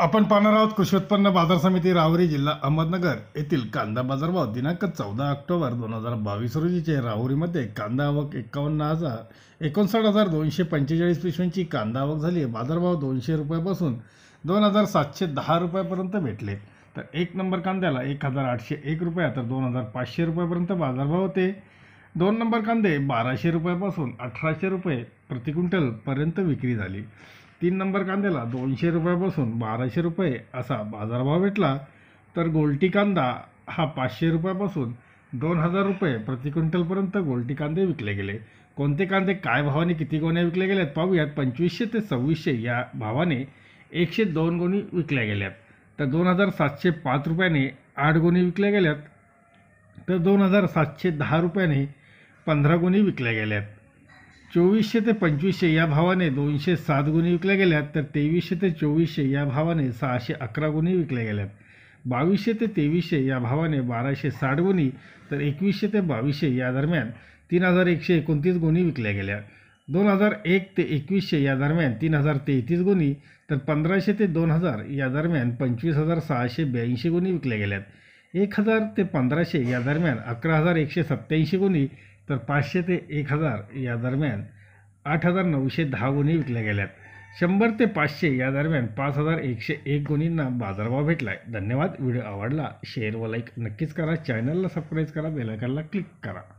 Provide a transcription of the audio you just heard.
आपण पाहणार आहोत कृषी उत्पन्न बाजार समिती राहुरी जिल्हा अहमदनगर येथील कांदा बाजारभाव दिनांक चौदा ऑक्टोबर दोन हजार बावीस रोजीचे राहुरीमध्ये कांदा आवक एकावन्न हजार एकोणसाठ हजार दोनशे पंचेचाळीस पिशव्यांची कांदा आवक झाली बाजारभाव दोनशे रुपयापासून दोन हजार सातशे दहा रुपयापर्यंत भेटले तर एक नंबर कांद्याला एक हजार आठशे एक रुपया तर दोन हजार पाचशे रुपयापर्यंत बाजारभाव होते दोन नंबर कांदे बाराशे रुपयापासून अठराशे रुपये प्रति क्विंटलपर्यंत विक्री झाली तीन नंबर कांद्याला दोनशे रुपयापासून बाराशे रुपये असा बाजारभाव भेटला तर गोलटी कांदा हा पाचशे रुपयापासून दोन हजार रुपये प्रति क्विंटलपर्यंत गोलटी कांदे विकले गेले कोणते कांदे काय भावाने किती गोण्या विकल्या गेल्यात पाहूयात पंचवीसशे ते सव्वीसशे या भावाने एकशे दोन गोणी विकल्या गेल्यात तर दोन हजार सातशे पाच रुपयाने आठ गोणी विकल्या गेल्यात तर दोन हजार सातशे दहा रुपयाने पंधरा गुणी विकल्या गेल्यात चोवीसशे ते पंचवीसशे या भावाने दोनशे सात गुन्हे विकल्या गेल्यात तर तेवीसशे ते चोवीसशे या भावाने सहाशे अकरा गुन्हे विकल्या गेल्यात बावीसशे ते तेवीसशे या भावाने बाराशे साठ गुणी तर एकवीसशे ते बावीसशे या दरम्यान तीन हजार एकशे एकोणतीस गुणी विकल्या गेल्या दोन हजार एक ते एकवीसशे या दरम्यान तीन हजार तेहतीस गुणी तर पंधराशे ते दोन हजार या दरम्यान पंचवीस हजार सहाशे ब्याऐंशी गुणी विकल्या गेल्यात एक हजार ते पंधराशे या दरम्यान अकरा हजार एकशे सत्त्याऐंशी गुणी तर पाचशे ते एक हजार या दरम्यान आठ हजार नऊशे दहा गुणी विकल्या गेल्यात शंभर ते पाचशे या दरम्यान पाच हजार एकशे एक गुणींना बाजारभाव भेटला आहे धन्यवाद व्हिडिओ आवडला शेअर व लाईक नक्कीच करा चॅनलला सबस्क्राईब करा बेलायकनला क्लिक करा